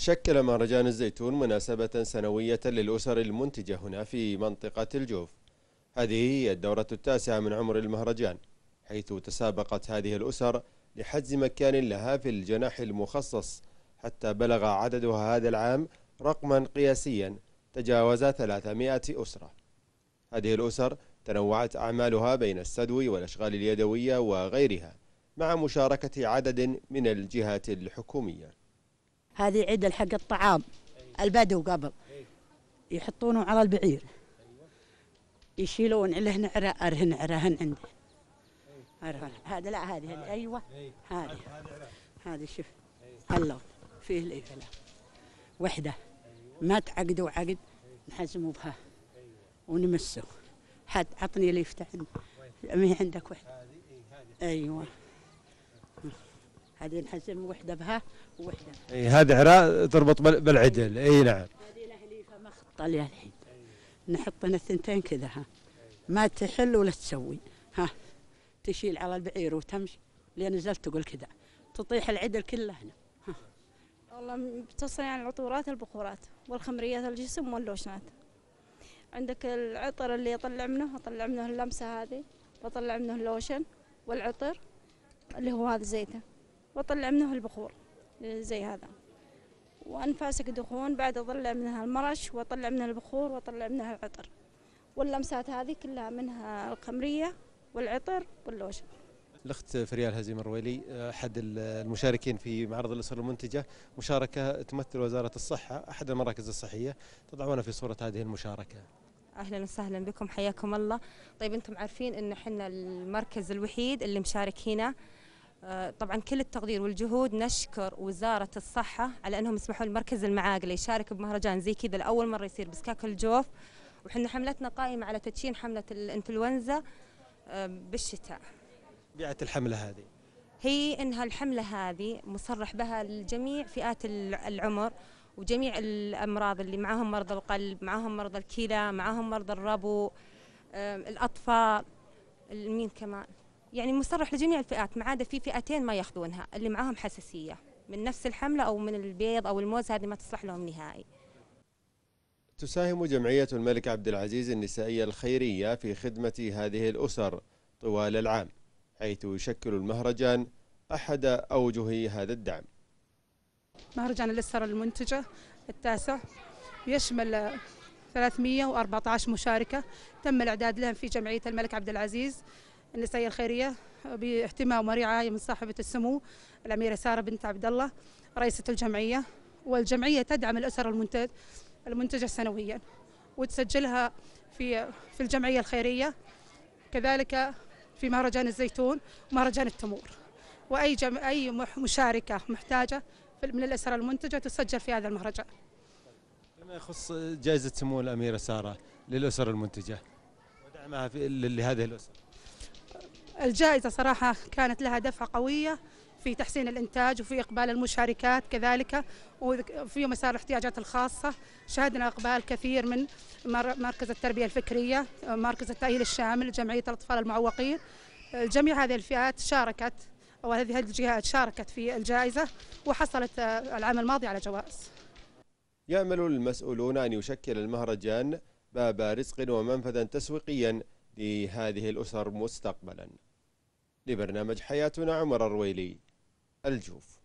شكل مهرجان الزيتون مناسبة سنوية للأسر المنتجة هنا في منطقة الجوف هذه هي الدورة التاسعة من عمر المهرجان حيث تسابقت هذه الأسر لحجز مكان لها في الجناح المخصص حتى بلغ عددها هذا العام رقما قياسيا تجاوز 300 أسرة هذه الأسر تنوعت أعمالها بين السدو والأشغال اليدوية وغيرها مع مشاركة عدد من الجهات الحكومية هذه عدل حق الطعام البدو قبل يحطونه على البعير يشيلون له نعرة أرهن عرهن عنده أرهن هذا لا هذه أيوة هذه هذه شوف اللون فيه الإفلة وحدة ما تعقدوا عقد نحزموا بها أيوة. ونمسه حد عطني اللي يفتح ما هي عندك وحدة إيه، ايوه هذه نحزم وحده بها ووحده اي هذه عراء تربط بالعدل اي نعم هذه الاهليفه ما خطه لها الحين نحط انا الثنتين كذا ها ما تحل ولا تسوي ها تشيل على البعير وتمشي لين نزلت تقول كذا تطيح العدل كله هنا ها. والله بتصنع يعني العطورات البخورات والخمريات الجسم واللوشنات عندك العطر اللي يطلع منه اطلع منه اللمسه هذه واطلع منه اللوشن والعطر اللي هو هذا زيته وطلع منه البخور آه، زي هذا وأنفاسك دخون بعد اطلع منها المرش واطلع منها البخور واطلع منها العطر واللمسات هذه كلها منها الخمرية والعطر واللوشن الأخت فريال هزيم الرويلي آه، أحد المشاركين في معرض الأسر المنتجة مشاركة تمثل وزارة الصحة أحد المراكز الصحية تضعونا في صورة هذه المشاركة اهلا وسهلا بكم حياكم الله طيب انتم عارفين ان احنا المركز الوحيد اللي مشارك هنا آه، طبعا كل التقدير والجهود نشكر وزارة الصحة على أنهم سمحوا لمركز المعاقل يشارك بمهرجان زي كذا لأول مرة يصير بسكاك الجوف وحنا حملتنا قائمة على تدشين حملة الإنفلونزا آه، بالشتاء بيعة الحملة هذه هي أنها الحملة هذه مصرح بها لجميع فئات العمر وجميع الأمراض اللي معاهم مرضى القلب معاهم مرضى الكلى معاهم مرضى الربو آه، الأطفال مين كمان يعني مصرح لجميع الفئات ما عدا في فئتين ما ياخذونها اللي معاهم حساسيه من نفس الحمله او من البيض او الموز هذه ما تصلح لهم نهائي. تساهم جمعيه الملك عبد العزيز النسائيه الخيريه في خدمه هذه الاسر طوال العام حيث يشكل المهرجان احد اوجه هذا الدعم. مهرجان الاسر المنتجه التاسع يشمل 314 مشاركه تم الاعداد لهم في جمعيه الملك عبد العزيز النسائية الخيرية باهتمام ورعاية من صاحبة السمو الأميرة سارة بنت عبد الله رئيسة الجمعية والجمعية تدعم الأسر المنتج المنتجة سنويا وتسجلها في في الجمعية الخيرية كذلك في مهرجان الزيتون ومهرجان التمور وأي جم... أي مشاركة محتاجة من الأسر المنتجة تسجل في هذا المهرجان فيما يخص جائزة سمو الأميرة سارة للأسر المنتجة ودعمها في... لهذه الأسر الجائزة صراحة كانت لها دفعة قوية في تحسين الإنتاج وفي إقبال المشاركات كذلك وفي مسار الاحتياجات الخاصة شهدنا إقبال كثير من مركز التربية الفكرية مركز التأهيل الشامل جمعية الأطفال المعوقين جميع هذه الفئات شاركت وهذه الجهات شاركت في الجائزة وحصلت آه، العام الماضي على جوائز يأمل المسؤولون أن يشكل المهرجان باب رزق ومنفذا تسويقيا لهذه الأسر مستقبلا لبرنامج حياتنا عمر الرويلي الجوف